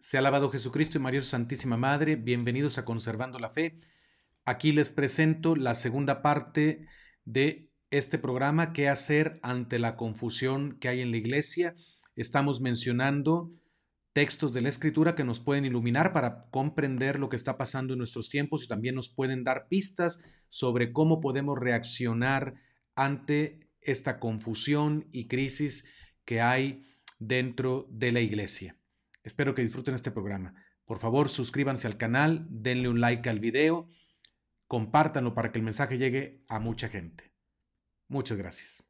Se ha alabado Jesucristo y María Santísima Madre. Bienvenidos a Conservando la Fe. Aquí les presento la segunda parte de este programa, ¿Qué hacer ante la confusión que hay en la iglesia? Estamos mencionando textos de la escritura que nos pueden iluminar para comprender lo que está pasando en nuestros tiempos y también nos pueden dar pistas sobre cómo podemos reaccionar ante esta confusión y crisis que hay dentro de la iglesia. Espero que disfruten este programa. Por favor, suscríbanse al canal, denle un like al video, compártanlo para que el mensaje llegue a mucha gente. Muchas gracias.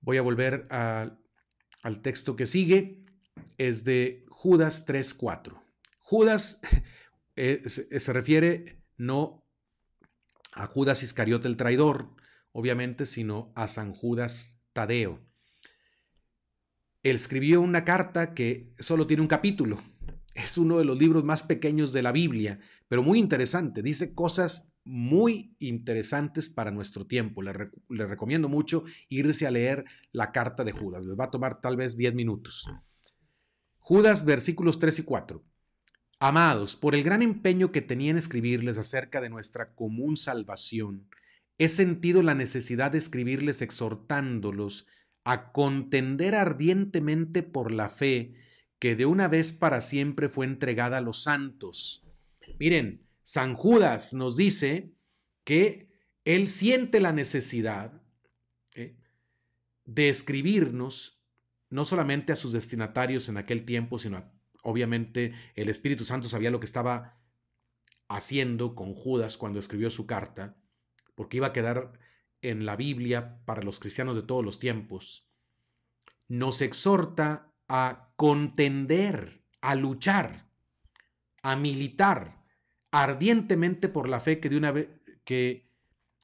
Voy a volver al texto que sigue. Es de Judas 3.4. Judas eh, se, eh, se refiere no a Judas Iscariote el traidor, obviamente, sino a San Judas Tadeo. Él escribió una carta que solo tiene un capítulo. Es uno de los libros más pequeños de la Biblia, pero muy interesante. Dice cosas muy interesantes para nuestro tiempo. Le recomiendo mucho irse a leer la carta de Judas. Les va a tomar tal vez 10 minutos. Judas, versículos 3 y 4. Amados, por el gran empeño que tenía en escribirles acerca de nuestra común salvación, he sentido la necesidad de escribirles exhortándolos a contender ardientemente por la fe que de una vez para siempre fue entregada a los santos. Miren, San Judas nos dice que él siente la necesidad ¿eh? de escribirnos, no solamente a sus destinatarios en aquel tiempo, sino obviamente el Espíritu Santo sabía lo que estaba haciendo con Judas cuando escribió su carta, porque iba a quedar en la Biblia para los cristianos de todos los tiempos, nos exhorta a contender, a luchar, a militar ardientemente por la fe que de una vez, que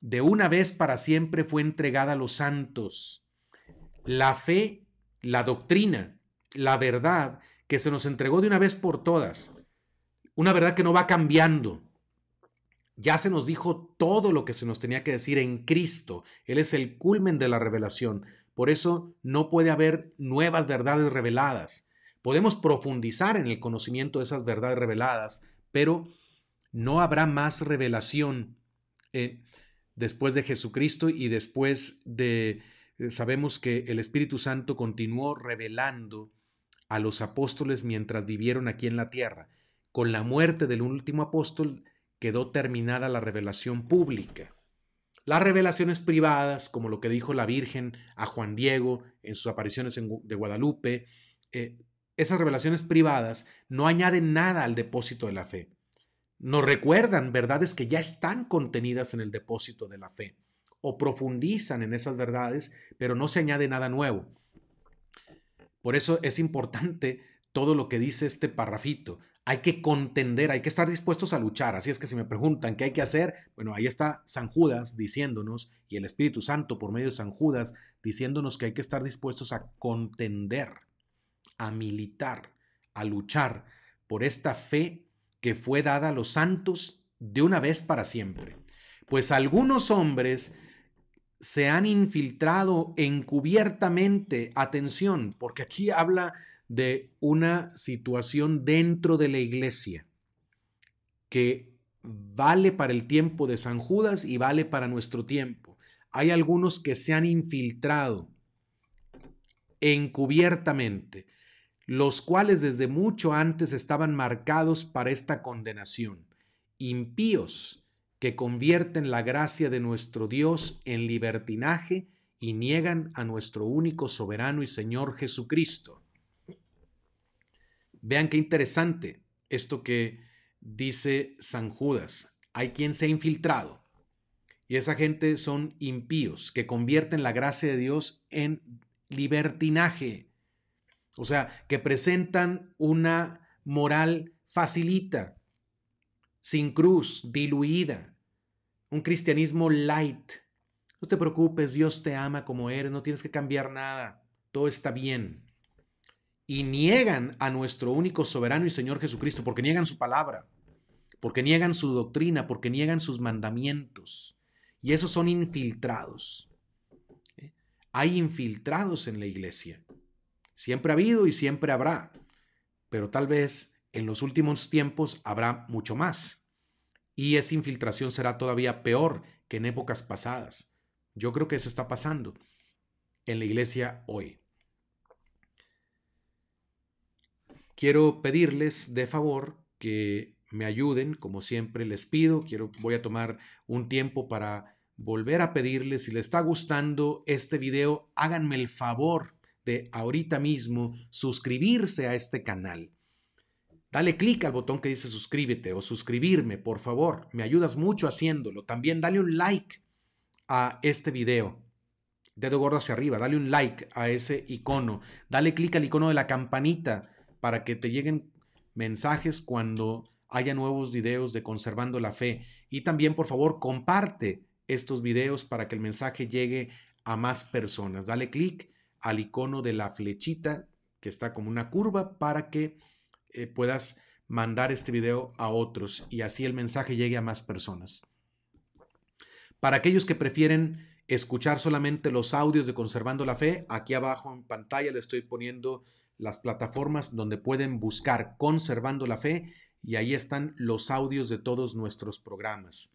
de una vez para siempre fue entregada a los santos. La fe, la doctrina, la verdad que se nos entregó de una vez por todas. Una verdad que no va cambiando, ya se nos dijo todo lo que se nos tenía que decir en Cristo. Él es el culmen de la revelación. Por eso no puede haber nuevas verdades reveladas. Podemos profundizar en el conocimiento de esas verdades reveladas, pero no habrá más revelación eh, después de Jesucristo y después de... Eh, sabemos que el Espíritu Santo continuó revelando a los apóstoles mientras vivieron aquí en la tierra. Con la muerte del último apóstol, quedó terminada la revelación pública. Las revelaciones privadas, como lo que dijo la Virgen a Juan Diego en sus apariciones en, de Guadalupe, eh, esas revelaciones privadas no añaden nada al depósito de la fe. no recuerdan verdades que ya están contenidas en el depósito de la fe o profundizan en esas verdades, pero no se añade nada nuevo. Por eso es importante todo lo que dice este parrafito hay que contender, hay que estar dispuestos a luchar. Así es que si me preguntan qué hay que hacer, bueno, ahí está San Judas diciéndonos y el Espíritu Santo por medio de San Judas diciéndonos que hay que estar dispuestos a contender, a militar, a luchar por esta fe que fue dada a los santos de una vez para siempre. Pues algunos hombres se han infiltrado encubiertamente, atención, porque aquí habla de una situación dentro de la iglesia que vale para el tiempo de San Judas y vale para nuestro tiempo. Hay algunos que se han infiltrado encubiertamente, los cuales desde mucho antes estaban marcados para esta condenación, impíos que convierten la gracia de nuestro Dios en libertinaje y niegan a nuestro único soberano y Señor Jesucristo. Vean qué interesante esto que dice San Judas. Hay quien se ha infiltrado y esa gente son impíos que convierten la gracia de Dios en libertinaje. O sea, que presentan una moral facilita, sin cruz, diluida, un cristianismo light. No te preocupes, Dios te ama como eres, no tienes que cambiar nada, todo está bien y niegan a nuestro único soberano y Señor Jesucristo, porque niegan su palabra, porque niegan su doctrina, porque niegan sus mandamientos. Y esos son infiltrados. ¿Eh? Hay infiltrados en la iglesia. Siempre ha habido y siempre habrá, pero tal vez en los últimos tiempos habrá mucho más. Y esa infiltración será todavía peor que en épocas pasadas. Yo creo que eso está pasando en la iglesia hoy. Quiero pedirles de favor que me ayuden, como siempre les pido, quiero voy a tomar un tiempo para volver a pedirles si les está gustando este video, háganme el favor de ahorita mismo suscribirse a este canal. Dale clic al botón que dice suscríbete o suscribirme, por favor. Me ayudas mucho haciéndolo. También dale un like a este video. Dedo gordo hacia arriba, dale un like a ese icono. Dale clic al icono de la campanita para que te lleguen mensajes cuando haya nuevos videos de Conservando la Fe. Y también, por favor, comparte estos videos para que el mensaje llegue a más personas. Dale clic al icono de la flechita que está como una curva para que eh, puedas mandar este video a otros y así el mensaje llegue a más personas. Para aquellos que prefieren escuchar solamente los audios de Conservando la Fe, aquí abajo en pantalla le estoy poniendo las plataformas donde pueden buscar Conservando la Fe y ahí están los audios de todos nuestros programas.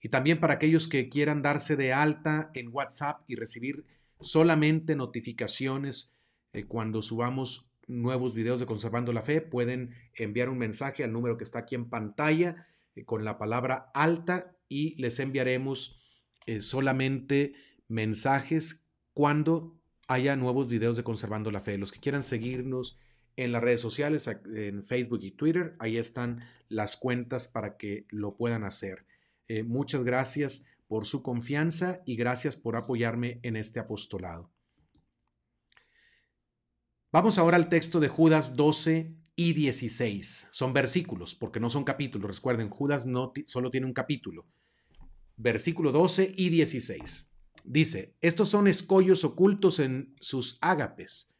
Y también para aquellos que quieran darse de alta en WhatsApp y recibir solamente notificaciones eh, cuando subamos nuevos videos de Conservando la Fe, pueden enviar un mensaje al número que está aquí en pantalla eh, con la palabra alta y les enviaremos eh, solamente mensajes cuando haya nuevos videos de Conservando la Fe. Los que quieran seguirnos en las redes sociales, en Facebook y Twitter, ahí están las cuentas para que lo puedan hacer. Eh, muchas gracias por su confianza y gracias por apoyarme en este apostolado. Vamos ahora al texto de Judas 12 y 16. Son versículos, porque no son capítulos. Recuerden, Judas no solo tiene un capítulo. Versículo 12 y 16. Dice, estos son escollos ocultos en sus ágapes,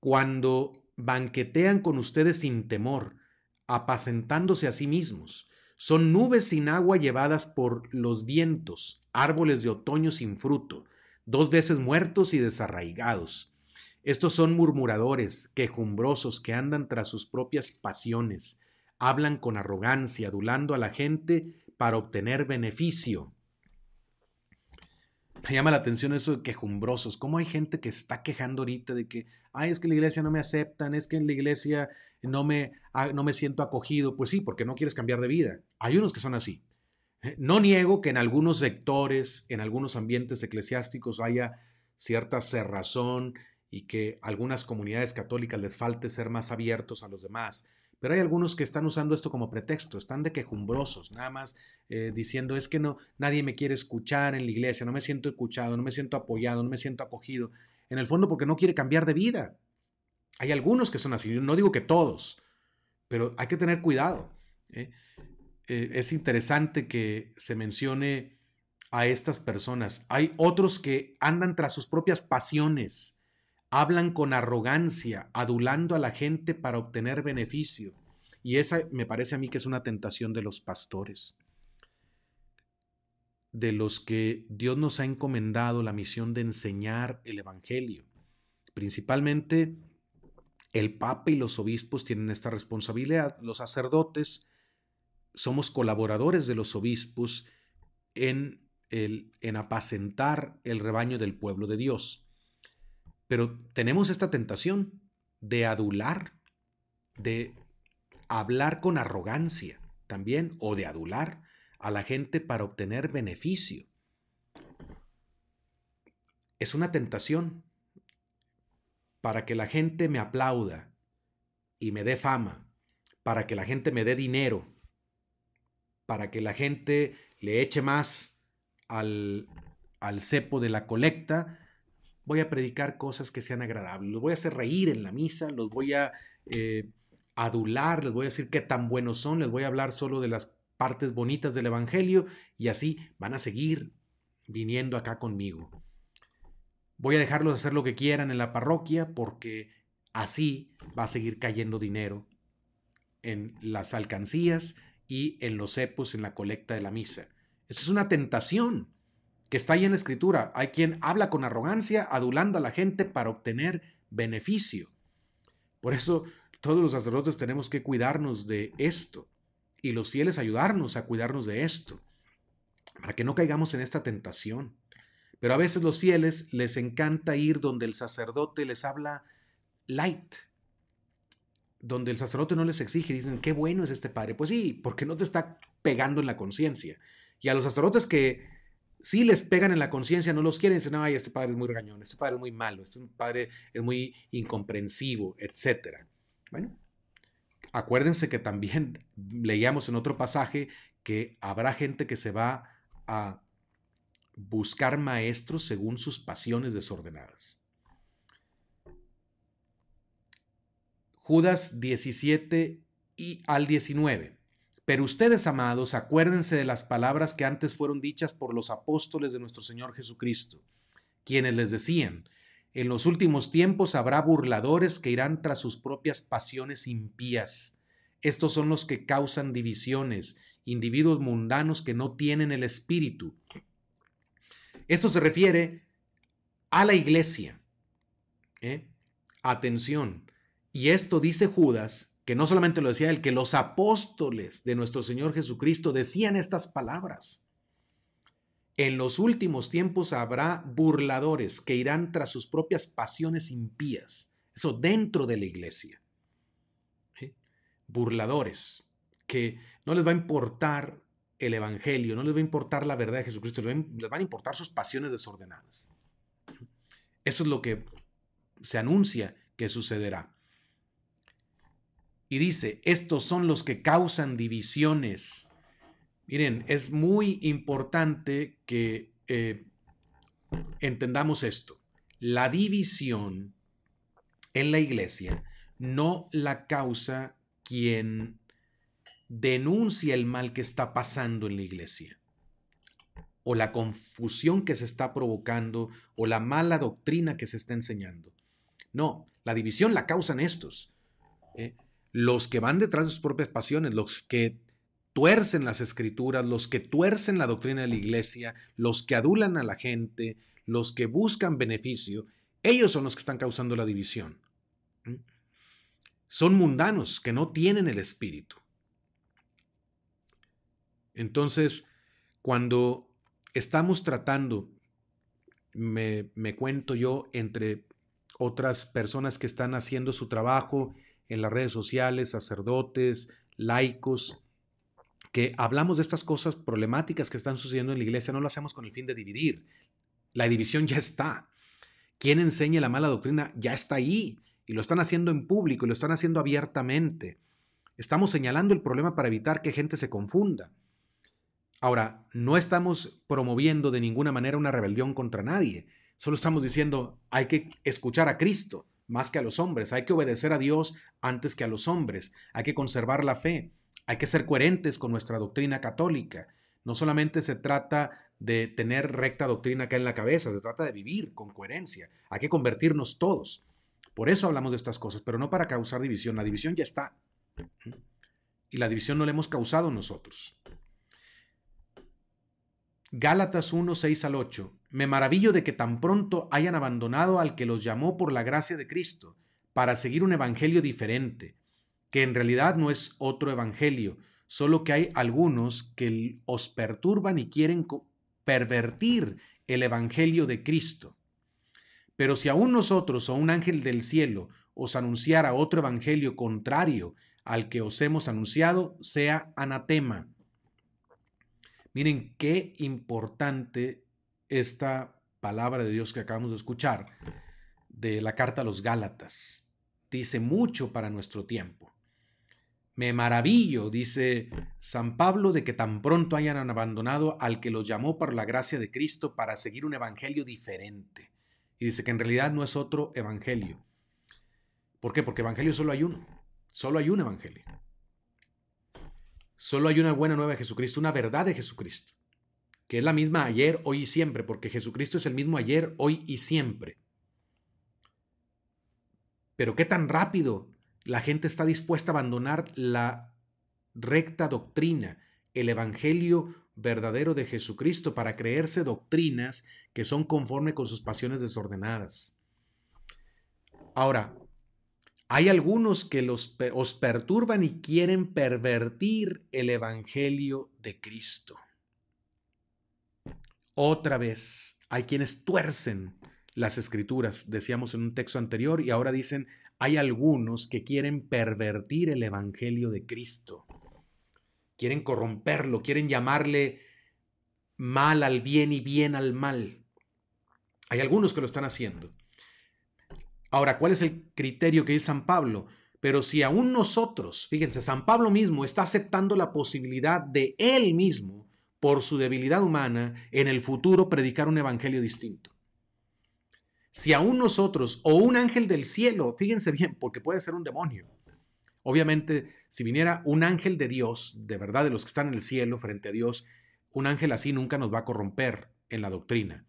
cuando banquetean con ustedes sin temor, apacentándose a sí mismos. Son nubes sin agua llevadas por los vientos, árboles de otoño sin fruto, dos veces muertos y desarraigados. Estos son murmuradores, quejumbrosos, que andan tras sus propias pasiones, hablan con arrogancia, adulando a la gente para obtener beneficio me llama la atención eso de quejumbrosos. ¿Cómo hay gente que está quejando ahorita de que, ay, es que la iglesia no me aceptan, es que en la iglesia no me, no me siento acogido? Pues sí, porque no quieres cambiar de vida. Hay unos que son así. Eh, no niego que en algunos sectores, en algunos ambientes eclesiásticos haya cierta cerrazón y que algunas comunidades católicas les falte ser más abiertos a los demás. Pero hay algunos que están usando esto como pretexto, están de quejumbrosos, nada más eh, diciendo es que no, nadie me quiere escuchar en la iglesia, no me siento escuchado, no me siento apoyado, no me siento acogido. En el fondo porque no quiere cambiar de vida. Hay algunos que son así, no digo que todos, pero hay que tener cuidado. ¿eh? Eh, es interesante que se mencione a estas personas. Hay otros que andan tras sus propias pasiones hablan con arrogancia, adulando a la gente para obtener beneficio. Y esa me parece a mí que es una tentación de los pastores, de los que Dios nos ha encomendado la misión de enseñar el Evangelio. Principalmente el Papa y los obispos tienen esta responsabilidad. Los sacerdotes somos colaboradores de los obispos en, el, en apacentar el rebaño del pueblo de Dios. Pero tenemos esta tentación de adular, de hablar con arrogancia también, o de adular a la gente para obtener beneficio. Es una tentación para que la gente me aplauda y me dé fama, para que la gente me dé dinero, para que la gente le eche más al, al cepo de la colecta voy a predicar cosas que sean agradables, los voy a hacer reír en la misa, los voy a eh, adular, les voy a decir qué tan buenos son, les voy a hablar solo de las partes bonitas del Evangelio y así van a seguir viniendo acá conmigo. Voy a dejarlos hacer lo que quieran en la parroquia porque así va a seguir cayendo dinero en las alcancías y en los cepos, en la colecta de la misa. Eso es una tentación que está ahí en la escritura. Hay quien habla con arrogancia, adulando a la gente para obtener beneficio. Por eso todos los sacerdotes tenemos que cuidarnos de esto y los fieles ayudarnos a cuidarnos de esto, para que no caigamos en esta tentación. Pero a veces los fieles les encanta ir donde el sacerdote les habla light, donde el sacerdote no les exige, dicen, qué bueno es este padre. Pues sí, porque no te está pegando en la conciencia. Y a los sacerdotes que si les pegan en la conciencia, no los quieren, dicen, ay, este padre es muy regañón, este padre es muy malo, este padre es muy incomprensivo, etc. Bueno, acuérdense que también leíamos en otro pasaje que habrá gente que se va a buscar maestros según sus pasiones desordenadas. Judas 17 y al 19. Pero ustedes, amados, acuérdense de las palabras que antes fueron dichas por los apóstoles de nuestro Señor Jesucristo, quienes les decían, en los últimos tiempos habrá burladores que irán tras sus propias pasiones impías. Estos son los que causan divisiones, individuos mundanos que no tienen el espíritu. Esto se refiere a la iglesia. ¿eh? Atención. Y esto dice Judas que no solamente lo decía él, que los apóstoles de nuestro Señor Jesucristo decían estas palabras. En los últimos tiempos habrá burladores que irán tras sus propias pasiones impías. Eso dentro de la iglesia. Burladores que no les va a importar el Evangelio, no les va a importar la verdad de Jesucristo, les van a importar sus pasiones desordenadas. Eso es lo que se anuncia que sucederá y dice, estos son los que causan divisiones. Miren, es muy importante que eh, entendamos esto. La división en la iglesia no la causa quien denuncia el mal que está pasando en la iglesia o la confusión que se está provocando o la mala doctrina que se está enseñando. No, la división la causan estos. ¿eh? los que van detrás de sus propias pasiones, los que tuercen las escrituras, los que tuercen la doctrina de la iglesia, los que adulan a la gente, los que buscan beneficio, ellos son los que están causando la división. Son mundanos que no tienen el espíritu. Entonces, cuando estamos tratando, me, me cuento yo entre otras personas que están haciendo su trabajo en las redes sociales, sacerdotes, laicos, que hablamos de estas cosas problemáticas que están sucediendo en la iglesia, no lo hacemos con el fin de dividir. La división ya está. Quien enseña la mala doctrina ya está ahí y lo están haciendo en público y lo están haciendo abiertamente. Estamos señalando el problema para evitar que gente se confunda. Ahora, no estamos promoviendo de ninguna manera una rebelión contra nadie. Solo estamos diciendo, hay que escuchar a Cristo más que a los hombres. Hay que obedecer a Dios antes que a los hombres. Hay que conservar la fe. Hay que ser coherentes con nuestra doctrina católica. No solamente se trata de tener recta doctrina acá en la cabeza, se trata de vivir con coherencia. Hay que convertirnos todos. Por eso hablamos de estas cosas, pero no para causar división. La división ya está. Y la división no la hemos causado nosotros. Gálatas 1, 6 al 8. Me maravillo de que tan pronto hayan abandonado al que los llamó por la gracia de Cristo para seguir un evangelio diferente, que en realidad no es otro evangelio, solo que hay algunos que os perturban y quieren pervertir el evangelio de Cristo. Pero si aún nosotros o un ángel del cielo os anunciara otro evangelio contrario al que os hemos anunciado, sea anatema Miren qué importante esta palabra de Dios que acabamos de escuchar de la carta a los Gálatas. Dice mucho para nuestro tiempo. Me maravillo, dice San Pablo, de que tan pronto hayan abandonado al que los llamó por la gracia de Cristo para seguir un evangelio diferente. Y dice que en realidad no es otro evangelio. ¿Por qué? Porque evangelio solo hay uno. Solo hay un evangelio. Solo hay una buena nueva de Jesucristo, una verdad de Jesucristo, que es la misma ayer, hoy y siempre, porque Jesucristo es el mismo ayer, hoy y siempre. Pero qué tan rápido la gente está dispuesta a abandonar la recta doctrina, el Evangelio verdadero de Jesucristo para creerse doctrinas que son conforme con sus pasiones desordenadas. Ahora, hay algunos que los, os perturban y quieren pervertir el Evangelio de Cristo. Otra vez, hay quienes tuercen las escrituras, decíamos en un texto anterior, y ahora dicen, hay algunos que quieren pervertir el Evangelio de Cristo. Quieren corromperlo, quieren llamarle mal al bien y bien al mal. Hay algunos que lo están haciendo. Ahora, ¿cuál es el criterio que dice San Pablo? Pero si aún nosotros, fíjense, San Pablo mismo está aceptando la posibilidad de él mismo, por su debilidad humana, en el futuro predicar un evangelio distinto. Si aún nosotros o un ángel del cielo, fíjense bien, porque puede ser un demonio. Obviamente, si viniera un ángel de Dios, de verdad, de los que están en el cielo frente a Dios, un ángel así nunca nos va a corromper en la doctrina.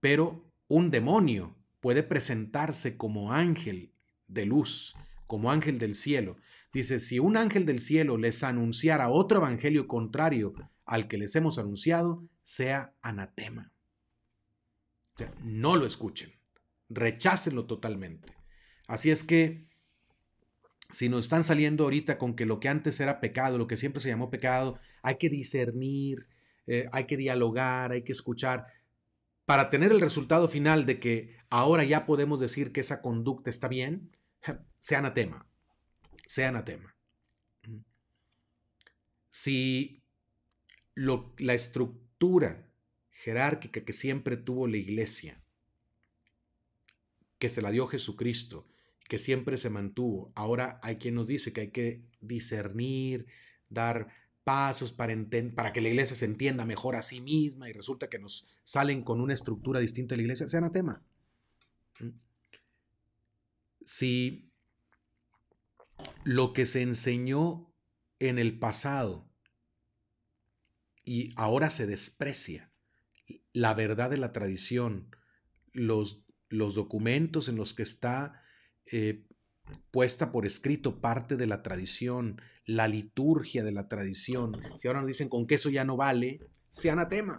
Pero un demonio puede presentarse como ángel de luz, como ángel del cielo. Dice, si un ángel del cielo les anunciara otro evangelio contrario al que les hemos anunciado, sea anatema. O sea, no lo escuchen, rechácenlo totalmente. Así es que si nos están saliendo ahorita con que lo que antes era pecado, lo que siempre se llamó pecado, hay que discernir, eh, hay que dialogar, hay que escuchar, para tener el resultado final de que ahora ya podemos decir que esa conducta está bien, sea anatema, sea anatema. Si la estructura jerárquica que siempre tuvo la iglesia, que se la dio Jesucristo, que siempre se mantuvo, ahora hay quien nos dice que hay que discernir, dar pasos para, que la iglesia se entienda mejor a sí misma y resulta que nos salen con una estructura distinta a la iglesia, sea anatema. Mm. si lo que se enseñó en el pasado y ahora se desprecia, la verdad de la tradición, los, los documentos en los que está eh, puesta por escrito parte de la tradición, la liturgia de la tradición, si ahora nos dicen con que eso ya no vale, sea anatema.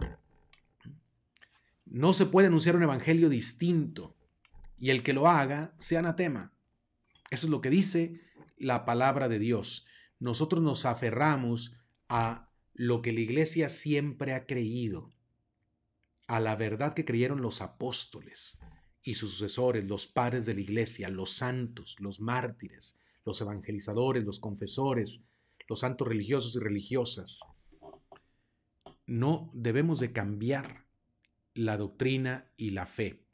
No se puede anunciar un evangelio distinto y el que lo haga sea anatema. Eso es lo que dice la palabra de Dios. Nosotros nos aferramos a lo que la iglesia siempre ha creído, a la verdad que creyeron los apóstoles y sus sucesores, los padres de la iglesia, los santos, los mártires, los evangelizadores, los confesores, los santos religiosos y religiosas. No debemos de cambiar la doctrina y la fe.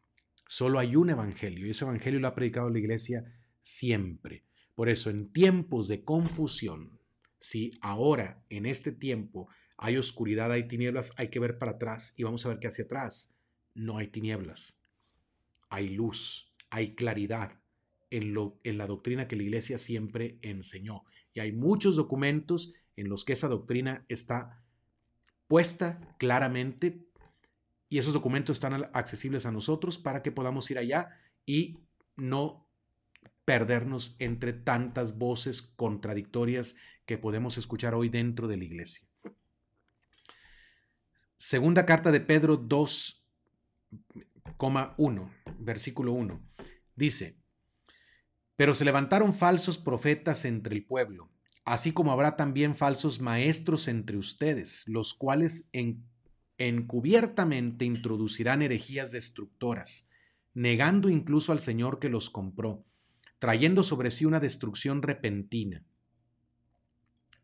Solo hay un evangelio y ese evangelio lo ha predicado la iglesia siempre. Por eso, en tiempos de confusión, si ahora, en este tiempo, hay oscuridad, hay tinieblas, hay que ver para atrás y vamos a ver que hacia atrás no hay tinieblas. Hay luz, hay claridad en, lo, en la doctrina que la iglesia siempre enseñó. Y hay muchos documentos en los que esa doctrina está puesta claramente y esos documentos están accesibles a nosotros para que podamos ir allá y no perdernos entre tantas voces contradictorias que podemos escuchar hoy dentro de la iglesia. Segunda carta de Pedro 2, versículo 1. Dice, pero se levantaron falsos profetas entre el pueblo, así como habrá también falsos maestros entre ustedes, los cuales en encubiertamente introducirán herejías destructoras, negando incluso al Señor que los compró, trayendo sobre sí una destrucción repentina.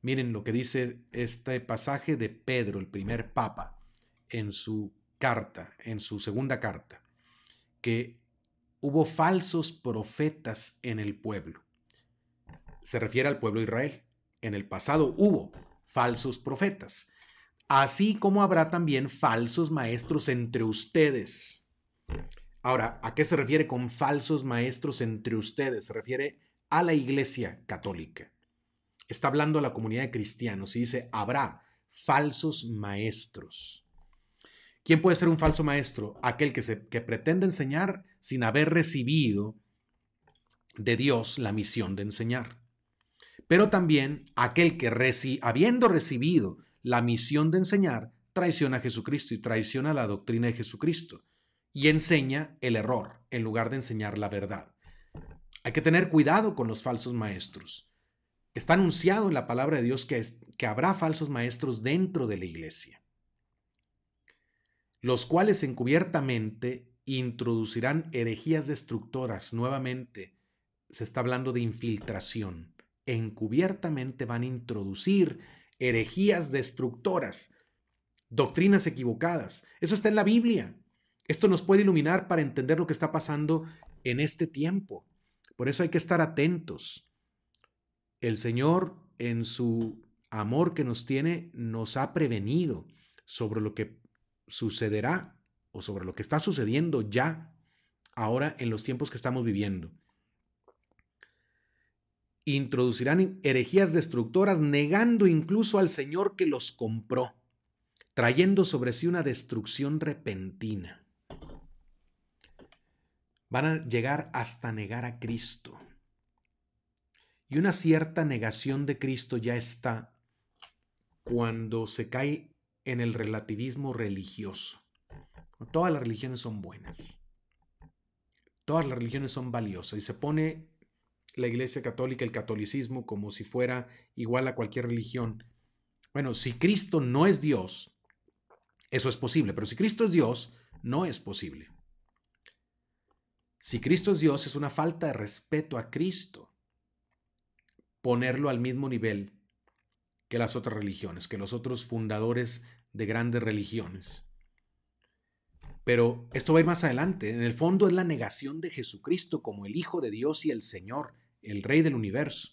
Miren lo que dice este pasaje de Pedro, el primer papa, en su carta, en su segunda carta, que hubo falsos profetas en el pueblo. Se refiere al pueblo de Israel. En el pasado hubo falsos profetas así como habrá también falsos maestros entre ustedes. Ahora, ¿a qué se refiere con falsos maestros entre ustedes? Se refiere a la Iglesia Católica. Está hablando a la comunidad de cristianos y dice, habrá falsos maestros. ¿Quién puede ser un falso maestro? Aquel que, se, pretende enseñar sin haber recibido de Dios la misión de enseñar. Pero también aquel que habiendo recibido la misión de enseñar traiciona a Jesucristo y traiciona la doctrina de Jesucristo y enseña el error en lugar de enseñar la verdad. Hay que tener cuidado con los falsos maestros. Está anunciado en la palabra de Dios que, que habrá falsos maestros dentro de la iglesia, los cuales encubiertamente introducirán herejías destructoras. Nuevamente, se está hablando de infiltración. Encubiertamente van a introducir herejías destructoras, doctrinas equivocadas. Eso está en la Biblia. Esto nos puede iluminar para entender lo que está pasando en este tiempo. Por eso hay que estar atentos. El Señor, en su amor que nos tiene, nos ha prevenido sobre lo que sucederá o sobre lo que está sucediendo ya, ahora en los tiempos que estamos viviendo introducirán herejías destructoras, negando incluso al Señor que los compró, trayendo sobre sí una destrucción repentina. Van a llegar hasta negar a Cristo. Y una cierta negación de Cristo ya está cuando se cae en el relativismo religioso. Todas las religiones son buenas. Todas las religiones son valiosas y se pone la Iglesia Católica, el catolicismo, como si fuera igual a cualquier religión. Bueno, si Cristo no es Dios, eso es posible, pero si Cristo es Dios, no es posible. Si Cristo es Dios, es una falta de respeto a Cristo ponerlo al mismo nivel que las otras religiones, que los otros fundadores de grandes religiones. Pero esto va a ir más adelante. En el fondo es la negación de Jesucristo como el Hijo de Dios y el Señor el rey del universo.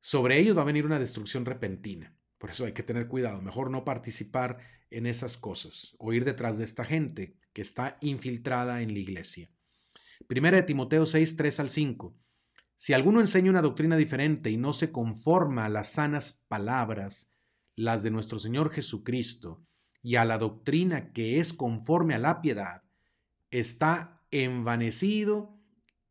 Sobre ellos va a venir una destrucción repentina. Por eso hay que tener cuidado, mejor no participar en esas cosas o ir detrás de esta gente que está infiltrada en la iglesia. Primera de Timoteo 6, 3 al 5. Si alguno enseña una doctrina diferente y no se conforma a las sanas palabras, las de nuestro Señor Jesucristo, y a la doctrina que es conforme a la piedad, está envanecido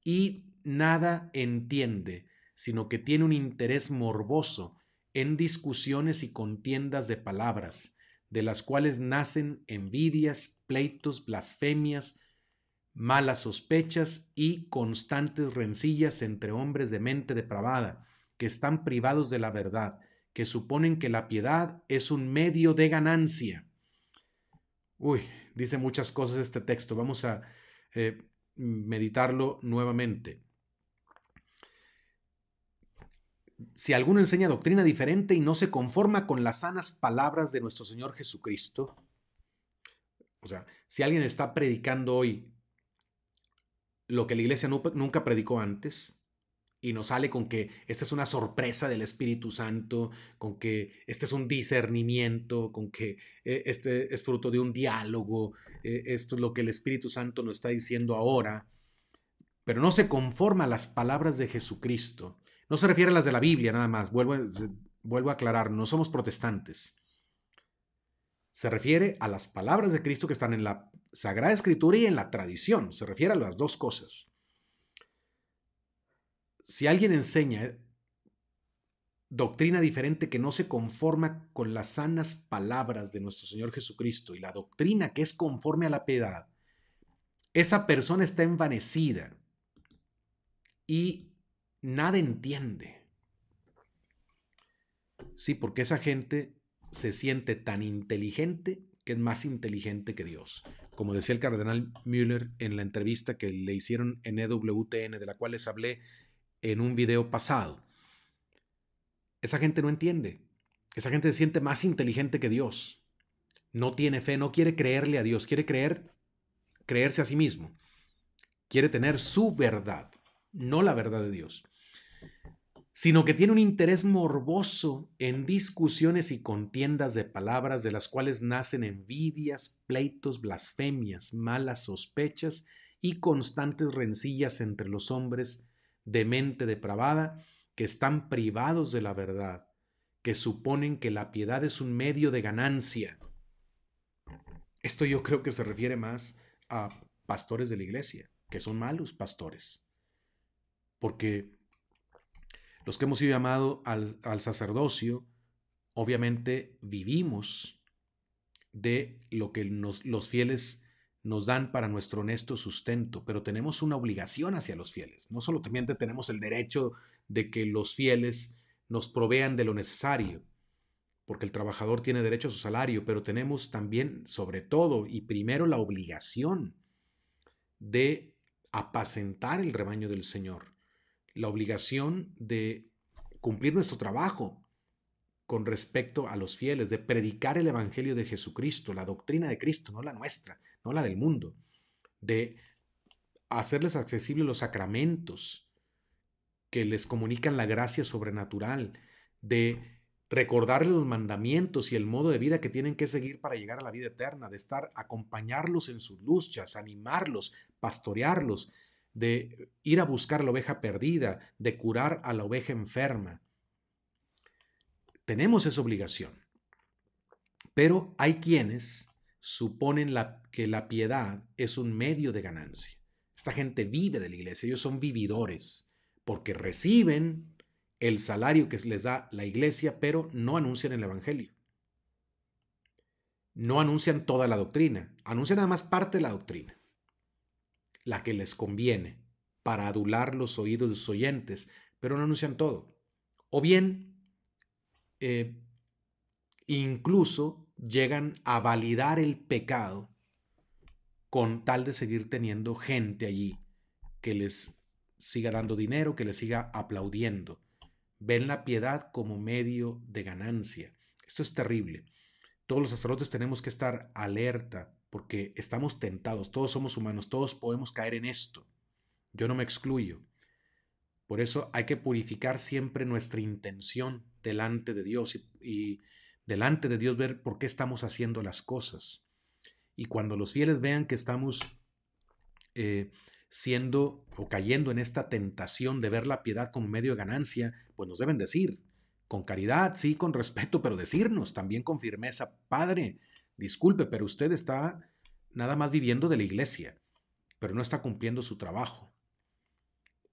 y nada entiende, sino que tiene un interés morboso en discusiones y contiendas de palabras, de las cuales nacen envidias, pleitos, blasfemias, malas sospechas y constantes rencillas entre hombres de mente depravada, que están privados de la verdad, que suponen que la piedad es un medio de ganancia. Uy, dice muchas cosas este texto, vamos a eh, meditarlo nuevamente. si alguno enseña doctrina diferente y no se conforma con las sanas palabras de nuestro Señor Jesucristo, o sea, si alguien está predicando hoy lo que la iglesia nunca predicó antes y nos sale con que esta es una sorpresa del Espíritu Santo, con que este es un discernimiento, con que eh, este es fruto de un diálogo, eh, esto es lo que el Espíritu Santo nos está diciendo ahora, pero no se conforma a las palabras de Jesucristo no se refiere a las de la Biblia nada más, vuelvo, vuelvo a aclarar, no somos protestantes. Se refiere a las palabras de Cristo que están en la Sagrada Escritura y en la tradición, se refiere a las dos cosas. Si alguien enseña doctrina diferente que no se conforma con las sanas palabras de nuestro Señor Jesucristo y la doctrina que es conforme a la piedad, esa persona está envanecida y nada entiende. Sí, porque esa gente se siente tan inteligente que es más inteligente que Dios. Como decía el cardenal Müller en la entrevista que le hicieron en EWTN, de la cual les hablé en un video pasado. Esa gente no entiende. Esa gente se siente más inteligente que Dios. No tiene fe, no quiere creerle a Dios, quiere creer, creerse a sí mismo. Quiere tener su verdad, no la verdad de Dios sino que tiene un interés morboso en discusiones y contiendas de palabras de las cuales nacen envidias, pleitos, blasfemias, malas sospechas y constantes rencillas entre los hombres de mente depravada que están privados de la verdad, que suponen que la piedad es un medio de ganancia. Esto yo creo que se refiere más a pastores de la iglesia, que son malos pastores, porque los que hemos sido llamados al, sacerdocio, obviamente vivimos de lo que los fieles nos dan para nuestro honesto sustento, pero tenemos una obligación hacia los fieles. No solo también tenemos el derecho de que los fieles nos provean de lo necesario, porque el trabajador tiene derecho a su salario, pero tenemos también, sobre todo y primero, la obligación de apacentar el rebaño del Señor, la obligación de cumplir nuestro trabajo con respecto a los fieles, de predicar el Evangelio de Jesucristo, la doctrina de Cristo, no la nuestra, no la del mundo, de hacerles accesibles los sacramentos que les comunican la gracia sobrenatural, de recordarles los mandamientos y el modo de vida que tienen que seguir para llegar a la vida eterna, de estar, acompañarlos en sus luchas, animarlos, pastorearlos, de ir a buscar la oveja perdida, de curar a la oveja enferma. Tenemos esa obligación. Pero hay quienes suponen que la piedad es un medio de ganancia. Esta gente vive de la iglesia, ellos son vividores, porque reciben el salario que les da la iglesia, pero no anuncian el Evangelio. No anuncian toda la doctrina, anuncian nada más parte de la doctrina la que les conviene, para adular los oídos de sus oyentes, pero no anuncian todo. O bien, eh, incluso llegan a validar el pecado con tal de seguir teniendo gente allí que les siga dando dinero, que les siga aplaudiendo. Ven la piedad como medio de ganancia. Esto es terrible. Todos los sacerdotes tenemos que estar alerta porque estamos tentados, todos somos humanos, todos podemos caer en esto. Yo no me excluyo. Por eso hay que purificar siempre nuestra intención delante de Dios y, delante de Dios ver por qué estamos haciendo las cosas. Y cuando los fieles vean que estamos eh, siendo o cayendo en esta tentación de ver la piedad como medio de ganancia, pues nos deben decir, con caridad, sí, con respeto, pero decirnos también con firmeza, Padre, Disculpe, pero usted está nada más viviendo de la iglesia, pero no está cumpliendo su trabajo.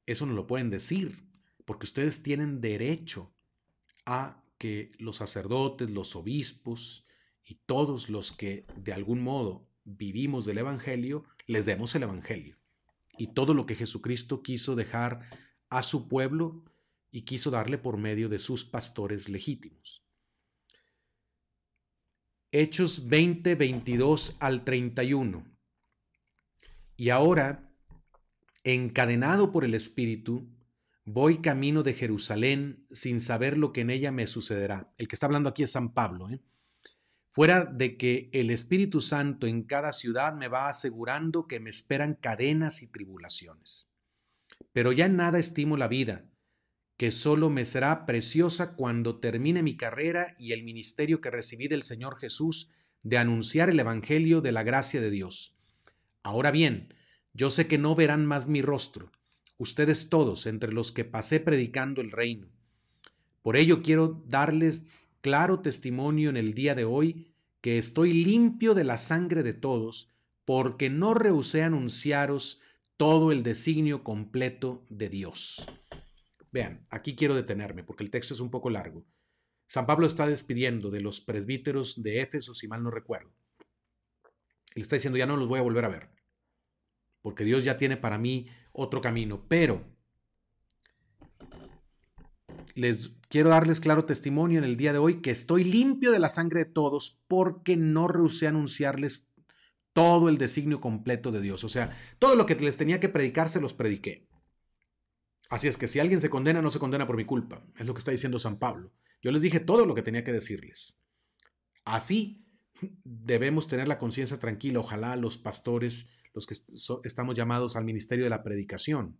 Eso no lo pueden decir, porque ustedes tienen derecho a que los sacerdotes, los obispos y todos los que de algún modo vivimos del Evangelio, les demos el Evangelio. Y todo lo que Jesucristo quiso dejar a su pueblo y quiso darle por medio de sus pastores legítimos. Hechos 20, 22 al 31. Y ahora, encadenado por el Espíritu, voy camino de Jerusalén sin saber lo que en ella me sucederá. El que está hablando aquí es San Pablo. ¿eh? Fuera de que el Espíritu Santo en cada ciudad me va asegurando que me esperan cadenas y tribulaciones. Pero ya en nada estimo la vida que solo me será preciosa cuando termine mi carrera y el ministerio que recibí del Señor Jesús de anunciar el Evangelio de la gracia de Dios. Ahora bien, yo sé que no verán más mi rostro, ustedes todos entre los que pasé predicando el reino. Por ello quiero darles claro testimonio en el día de hoy que estoy limpio de la sangre de todos, porque no rehusé anunciaros todo el designio completo de Dios. Vean, aquí quiero detenerme porque el texto es un poco largo. San Pablo está despidiendo de los presbíteros de Éfeso, si mal no recuerdo. Él está diciendo, ya no los voy a volver a ver, porque Dios ya tiene para mí otro camino, pero les quiero darles claro testimonio en el día de hoy que estoy limpio de la sangre de todos porque no rehusé anunciarles todo el designio completo de Dios. O sea, todo lo que les tenía que predicar se los prediqué. Así es que si alguien se condena, no se condena por mi culpa. Es lo que está diciendo San Pablo. Yo les dije todo lo que tenía que decirles. Así debemos tener la conciencia tranquila. Ojalá los pastores, los que estamos llamados al ministerio de la predicación,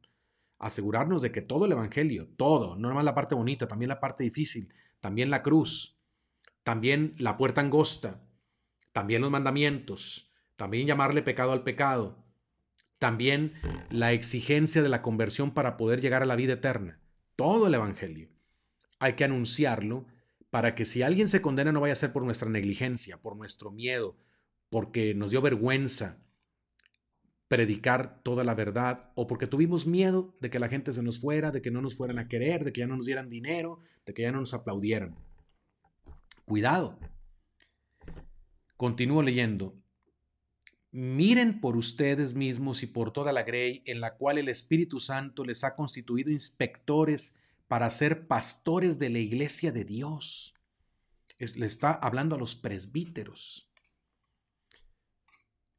asegurarnos de que todo el Evangelio, todo, no nomás la parte bonita, también la parte difícil, también la cruz, también la puerta angosta, también los mandamientos, también llamarle pecado al pecado, también la exigencia de la conversión para poder llegar a la vida eterna. Todo el Evangelio. Hay que anunciarlo para que si alguien se condena no vaya a ser por nuestra negligencia, por nuestro miedo, porque nos dio vergüenza predicar toda la verdad o porque tuvimos miedo de que la gente se nos fuera, de que no nos fueran a querer, de que ya no nos dieran dinero, de que ya no nos aplaudieran. Cuidado. Continúo leyendo. Miren por ustedes mismos y por toda la grey en la cual el Espíritu Santo les ha constituido inspectores para ser pastores de la iglesia de Dios. le está hablando a los presbíteros.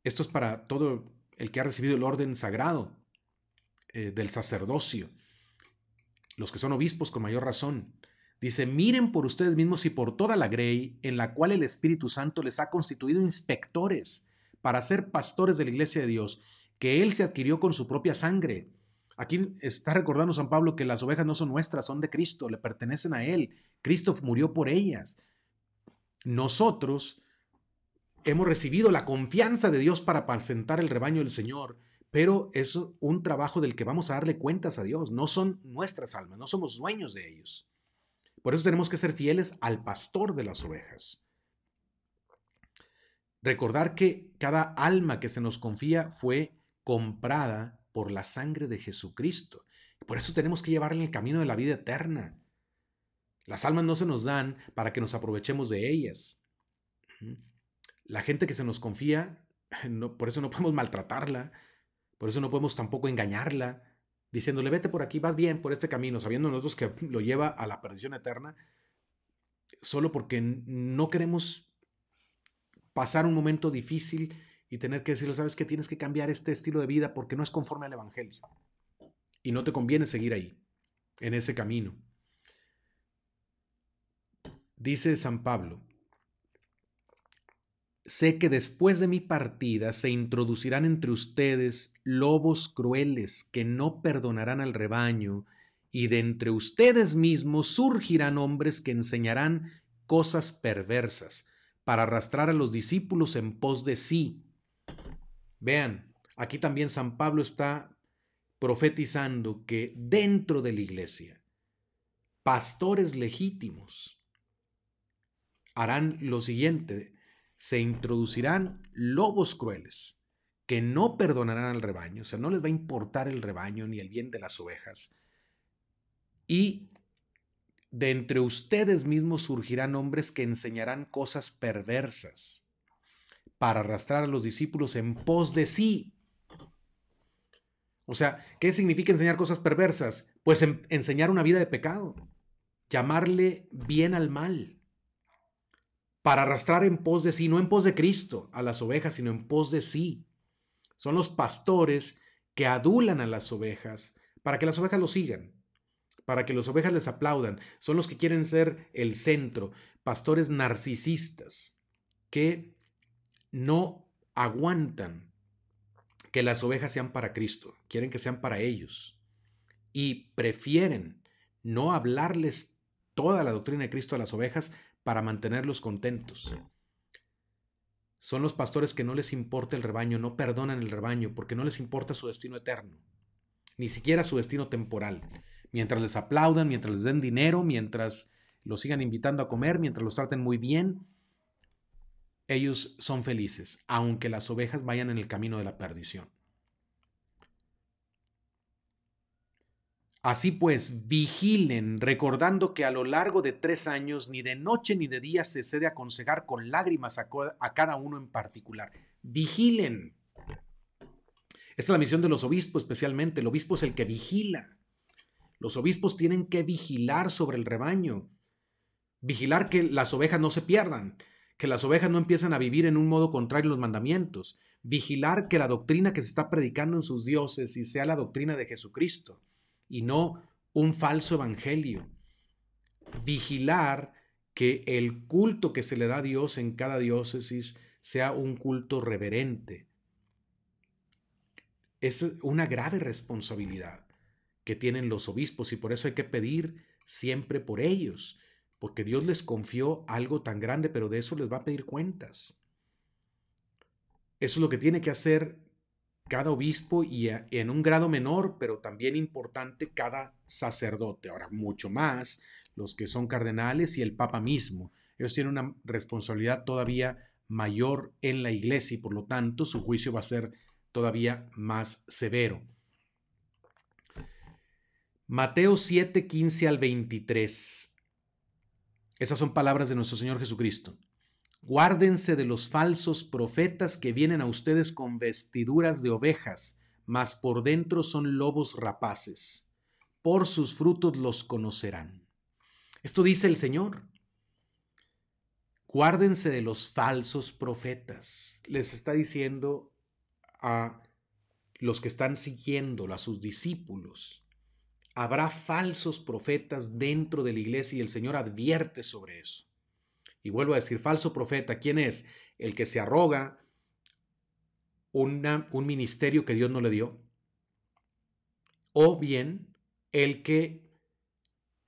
Esto es para todo el que ha recibido el orden sagrado eh, del sacerdocio, los que son obispos con mayor razón. Dice, miren por ustedes mismos y por toda la grey en la cual el Espíritu Santo les ha constituido inspectores para ser pastores de la iglesia de Dios, que Él se adquirió con su propia sangre. Aquí está recordando San Pablo que las ovejas no son nuestras, son de Cristo, le pertenecen a Él. Cristo murió por ellas. Nosotros hemos recibido la confianza de Dios para apacentar el rebaño del Señor, pero es un trabajo del que vamos a darle cuentas a Dios. No son nuestras almas, no somos dueños de ellos. Por eso tenemos que ser fieles al pastor de las ovejas. Recordar que cada alma que se nos confía fue comprada por la sangre de Jesucristo. Por eso tenemos que llevarla en el camino de la vida eterna. Las almas no se nos dan para que nos aprovechemos de ellas. La gente que se nos confía, por eso no podemos maltratarla, por eso no podemos tampoco engañarla, diciéndole, vete por aquí, vas bien por este camino, sabiendo nosotros que lo lleva a la perdición eterna, solo porque no queremos pasar un momento difícil y tener que decirle, sabes que tienes que cambiar este estilo de vida porque no es conforme al Evangelio. Y no te conviene seguir ahí, en ese camino. Dice San Pablo, sé que después de mi partida se introducirán entre ustedes lobos crueles que no perdonarán al rebaño, y de entre ustedes mismos surgirán hombres que enseñarán cosas perversas para arrastrar a los discípulos en pos de sí. Vean, aquí también San Pablo está profetizando que dentro de la iglesia, pastores legítimos harán lo siguiente, se introducirán lobos crueles que no perdonarán al rebaño, o sea, no les va a importar el rebaño ni el bien de las ovejas, y de entre ustedes mismos surgirán hombres que enseñarán cosas perversas para arrastrar a los discípulos en pos de sí. O sea, ¿qué significa enseñar cosas perversas? Pues enseñar una vida de pecado, llamarle bien al mal, para arrastrar en pos de sí, no en pos de Cristo a las ovejas, sino en pos de sí. Son los pastores que adulan a las ovejas para que las ovejas lo sigan para que las ovejas les aplaudan. Son los que quieren ser el centro, pastores narcisistas que no aguantan que las ovejas sean para Cristo, quieren que sean para ellos y prefieren no hablarles toda la doctrina de Cristo a las ovejas para mantenerlos contentos. Son los pastores que no les importa el rebaño, no perdonan el rebaño porque no les importa su destino eterno, ni siquiera su destino temporal mientras les aplaudan, mientras les den dinero, mientras los sigan invitando a comer, mientras los traten muy bien, ellos son felices, aunque las ovejas vayan en el camino de la perdición. Así pues, vigilen, recordando que a lo largo de tres años, ni de noche ni de día se cede a aconsejar con lágrimas a cada uno en particular. Vigilen. Esta es la misión de los obispos especialmente. El obispo es el que vigila. Los obispos tienen que vigilar sobre el rebaño, vigilar que las ovejas no se pierdan, que las ovejas no empiezan a vivir en un modo contrario a los mandamientos, vigilar que la doctrina que se está predicando en sus diócesis sea la doctrina de Jesucristo y no un falso evangelio. Vigilar que el culto que se le da a Dios en cada diócesis sea un culto reverente. Es una grave responsabilidad que tienen los obispos y por eso hay que pedir siempre por ellos, porque Dios les confió algo tan grande, pero de eso les va a pedir cuentas. Eso es lo que tiene que hacer cada obispo y en un grado menor, pero también importante, cada sacerdote. Ahora, mucho más los que son cardenales y el Papa mismo. Ellos tienen una responsabilidad todavía mayor en la iglesia y por lo tanto su juicio va a ser todavía más severo. Mateo 7, 15 al 23. Esas son palabras de nuestro Señor Jesucristo. Guárdense de los falsos profetas que vienen a ustedes con vestiduras de ovejas, mas por dentro son lobos rapaces. Por sus frutos los conocerán. Esto dice el Señor. Guárdense de los falsos profetas. Les está diciendo a los que están siguiéndolo, a sus discípulos. Habrá falsos profetas dentro de la iglesia y el Señor advierte sobre eso. Y vuelvo a decir, falso profeta, ¿quién es? El que se arroga un ministerio que Dios no le dio. O bien el que,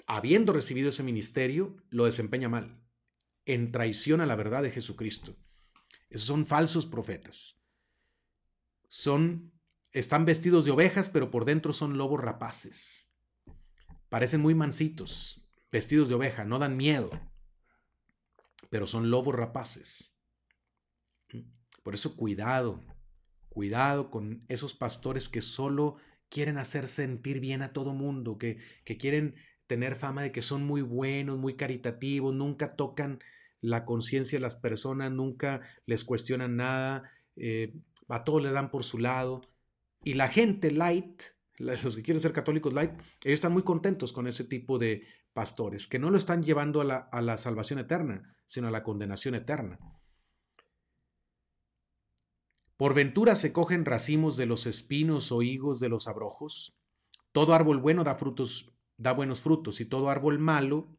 habiendo recibido ese ministerio, lo desempeña mal, en traición a la verdad de Jesucristo. Esos son falsos profetas. Son, están vestidos de ovejas, pero por dentro son lobos rapaces. Parecen muy mansitos, vestidos de oveja, no dan miedo, pero son lobos rapaces. Por eso cuidado, cuidado con esos pastores que solo quieren hacer sentir bien a todo mundo, que, que quieren tener fama de que son muy buenos, muy caritativos, nunca tocan la conciencia de las personas, nunca les cuestionan nada, eh, a todos les dan por su lado. Y la gente light, los que quieren ser católicos light, ellos están muy contentos con ese tipo de pastores, que no lo están llevando a la, a la salvación eterna, sino a la condenación eterna. Por ventura se cogen racimos de los espinos o higos de los abrojos. Todo árbol bueno da frutos, da buenos frutos, y todo árbol malo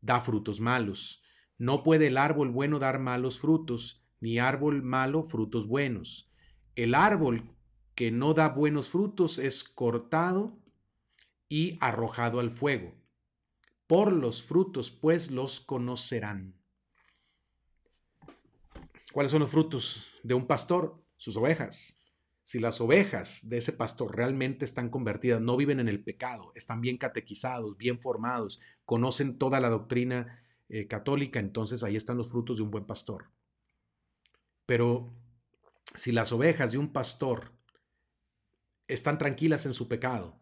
da frutos malos. No puede el árbol bueno dar malos frutos, ni árbol malo frutos buenos. El árbol que no da buenos frutos es cortado y arrojado al fuego. Por los frutos pues los conocerán. ¿Cuáles son los frutos de un pastor? Sus ovejas. Si las ovejas de ese pastor realmente están convertidas, no viven en el pecado, están bien catequizados, bien formados, conocen toda la doctrina eh, católica, entonces ahí están los frutos de un buen pastor. Pero si las ovejas de un pastor están tranquilas en su pecado.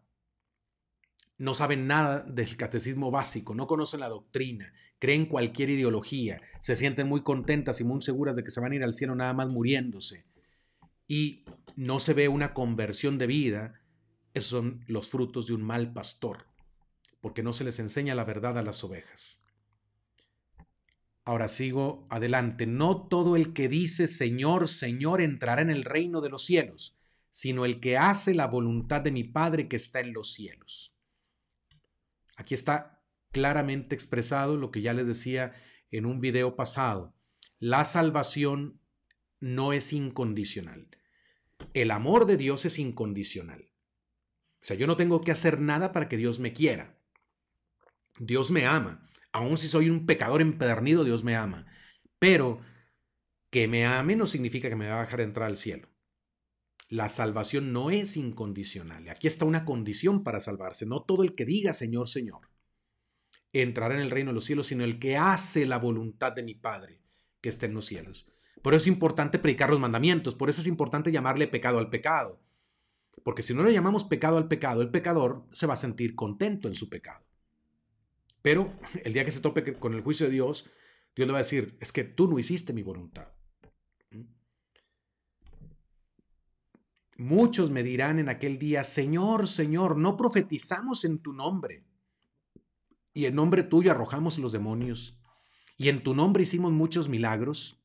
No saben nada del catecismo básico, no conocen la doctrina, creen cualquier ideología, se sienten muy contentas y muy seguras de que se van a ir al cielo nada más muriéndose. Y no se ve una conversión de vida. Esos son los frutos de un mal pastor, porque no se les enseña la verdad a las ovejas. Ahora sigo adelante. No todo el que dice Señor, Señor entrará en el reino de los cielos, sino el que hace la voluntad de mi Padre que está en los cielos. Aquí está claramente expresado lo que ya les decía en un video pasado. La salvación no es incondicional. El amor de Dios es incondicional. O sea, yo no tengo que hacer nada para que Dios me quiera. Dios me ama. Aun si soy un pecador empedernido, Dios me ama. Pero que me ame no significa que me va a dejar entrar al cielo. La salvación no es incondicional. Aquí está una condición para salvarse. No todo el que diga Señor, Señor, entrará en el reino de los cielos, sino el que hace la voluntad de mi Padre que está en los cielos. Por eso es importante predicar los mandamientos, por eso es importante llamarle pecado al pecado. Porque si no le llamamos pecado al pecado, el pecador se va a sentir contento en su pecado. Pero el día que se tope con el juicio de Dios, Dios le va a decir, es que tú no hiciste mi voluntad. Muchos me dirán en aquel día, Señor, Señor, no profetizamos en tu nombre. Y en nombre tuyo arrojamos los demonios. Y en tu nombre hicimos muchos milagros.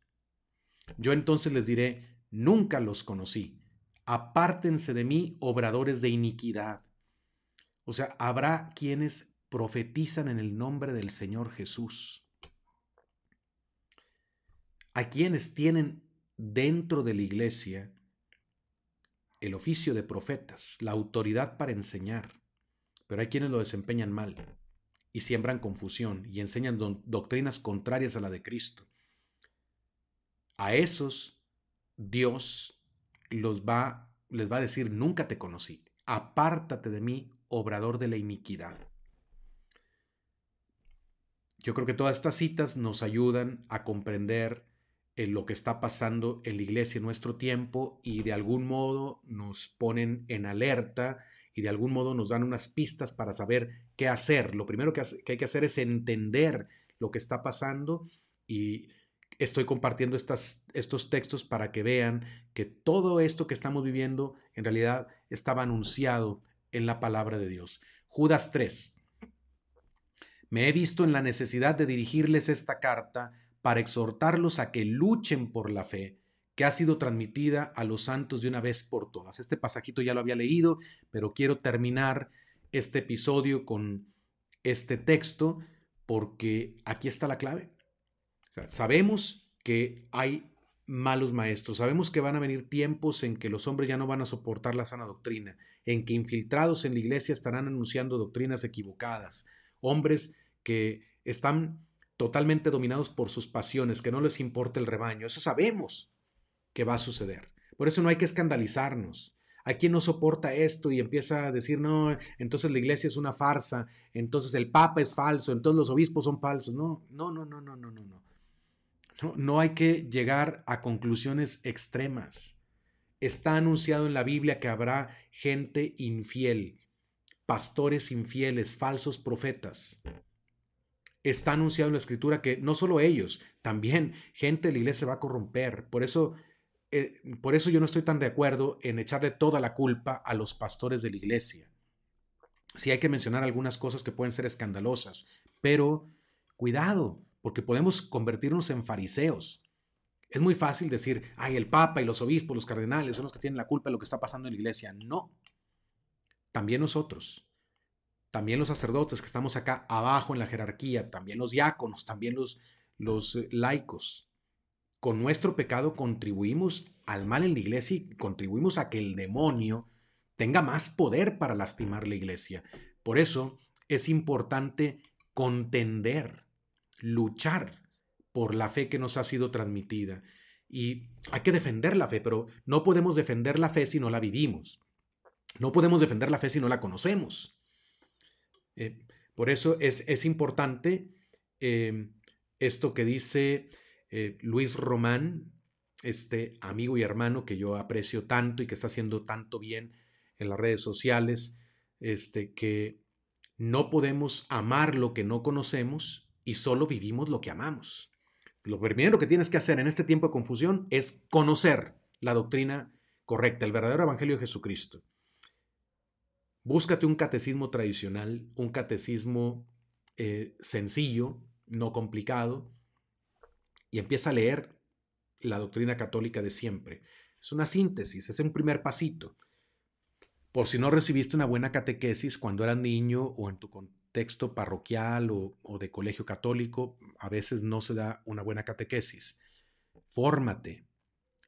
Yo entonces les diré, nunca los conocí. Apártense de mí, obradores de iniquidad. O sea, habrá quienes profetizan en el nombre del Señor Jesús. A quienes tienen dentro de la iglesia el oficio de profetas, la autoridad para enseñar. Pero hay quienes lo desempeñan mal y siembran confusión y enseñan doctrinas contrarias a la de Cristo. A esos Dios los va les va a decir, nunca te conocí, apártate de mí, obrador de la iniquidad. Yo creo que todas estas citas nos ayudan a comprender lo que está pasando en la iglesia en nuestro tiempo y de algún modo nos ponen en alerta y de algún modo nos dan unas pistas para saber qué hacer. Lo primero que, hay que hacer es entender lo que está pasando y estoy compartiendo estas, estos textos para que vean que todo esto que estamos viviendo en realidad estaba anunciado en la palabra de Dios. Judas 3. Me he visto en la necesidad de dirigirles esta carta para exhortarlos a que luchen por la fe que ha sido transmitida a los santos de una vez por todas. Este pasajito ya lo había leído, pero quiero terminar este episodio con este texto porque aquí está la clave. sabemos que hay malos maestros, sabemos que van a venir tiempos en que los hombres ya no van a soportar la sana doctrina, en que infiltrados en la iglesia estarán anunciando doctrinas equivocadas, hombres que están totalmente dominados por sus pasiones, que no les importa el rebaño. Eso sabemos que va a suceder. Por eso no hay que escandalizarnos. Hay quien no soporta esto y empieza a decir, no, entonces la iglesia es una farsa, entonces el papa es falso, entonces los obispos son falsos. No, no, no, no, no, no, no. No, no, no hay que llegar a conclusiones extremas. Está anunciado en la Biblia que habrá gente infiel, pastores infieles, falsos profetas está anunciado en la escritura que no solo ellos, también gente de la iglesia se va a corromper. Por eso, eh, por eso yo no estoy tan de acuerdo en echarle toda la culpa a los pastores de la iglesia. Sí hay que mencionar algunas cosas que pueden ser escandalosas, pero cuidado, porque podemos convertirnos en fariseos. Es muy fácil decir, ay, el Papa y los obispos, los cardenales son los que tienen la culpa de lo que está pasando en la iglesia. No, también nosotros también los sacerdotes que estamos acá abajo en la jerarquía, también los diáconos, también los, los eh, laicos. Con nuestro pecado contribuimos al mal en la iglesia y contribuimos a que el demonio tenga más poder para lastimar la iglesia. Por eso es importante contender, luchar por la fe que nos ha sido transmitida. Y hay que defender la fe, pero no podemos defender la fe si no la vivimos. No podemos defender la fe si no la conocemos. Eh, por eso es, importante eh, esto que dice eh, Luis Román, este amigo y hermano que yo aprecio tanto y que está haciendo tanto bien en las redes sociales, este, que no podemos amar lo que no conocemos y solo vivimos lo que amamos. Lo primero que tienes que hacer en este tiempo de confusión es conocer la doctrina correcta, el verdadero Evangelio de Jesucristo búscate un catecismo tradicional, un catecismo eh, sencillo, no complicado, y empieza a leer la doctrina católica de siempre. Es una síntesis, es un primer pasito. Por si no recibiste una buena catequesis cuando eras niño o en tu contexto parroquial o de colegio católico, a veces no se da una buena catequesis. Fórmate,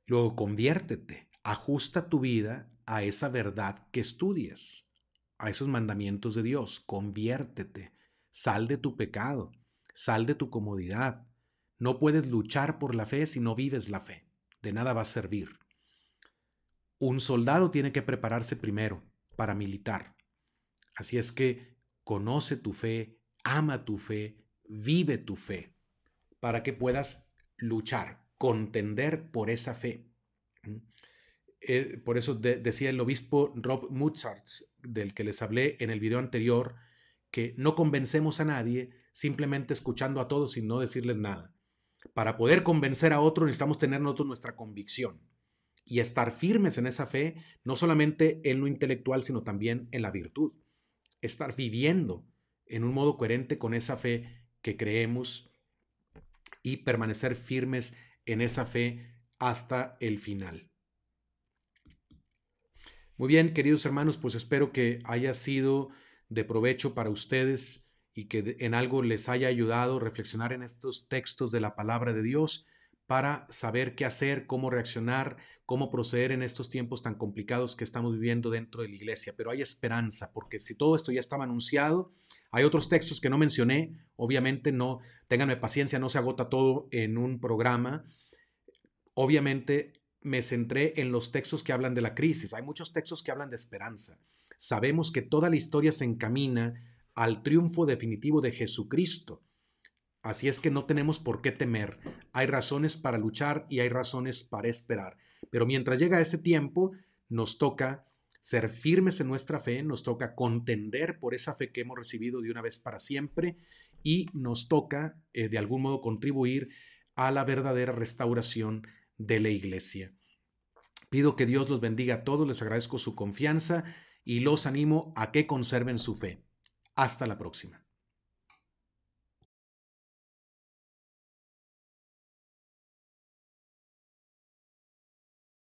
luego conviértete, ajusta tu vida a esa verdad que estudias a esos mandamientos de Dios, conviértete, sal de tu pecado, sal de tu comodidad. No puedes luchar por la fe si no vives la fe, de nada va a servir. Un soldado tiene que prepararse primero para militar. Así es que conoce tu fe, ama tu fe, vive tu fe, para que puedas luchar, contender por esa fe. Eh, por eso decía el obispo Rob Mozart, del que les hablé en el video anterior, que no convencemos a nadie simplemente escuchando a todos y no decirles nada. Para poder convencer a otro necesitamos tener nosotros nuestra convicción y estar firmes en esa fe, no solamente en lo intelectual, sino también en la virtud. Estar viviendo en un modo coherente con esa fe que creemos y permanecer firmes en esa fe hasta el final. Muy bien, queridos hermanos, pues espero que haya sido de provecho para ustedes y que en algo les haya ayudado reflexionar en estos textos de la palabra de Dios para saber qué hacer, cómo reaccionar, cómo proceder en estos tiempos tan complicados que estamos viviendo dentro de la iglesia. Pero hay esperanza, porque si todo esto ya estaba anunciado, hay otros textos que no mencioné, obviamente no, ténganme paciencia, no se agota todo en un programa. Obviamente me centré en los textos que hablan de la crisis. Hay muchos textos que hablan de esperanza. Sabemos que toda la historia se encamina al triunfo definitivo de Jesucristo. Así es que no tenemos por qué temer. Hay razones para luchar y hay razones para esperar. Pero mientras llega ese tiempo, nos toca ser firmes en nuestra fe, nos toca contender por esa fe que hemos recibido de una vez para siempre y nos toca eh, de algún modo contribuir a la verdadera restauración de la iglesia. Pido que Dios los bendiga a todos, les agradezco su confianza y los animo a que conserven su fe. Hasta la próxima.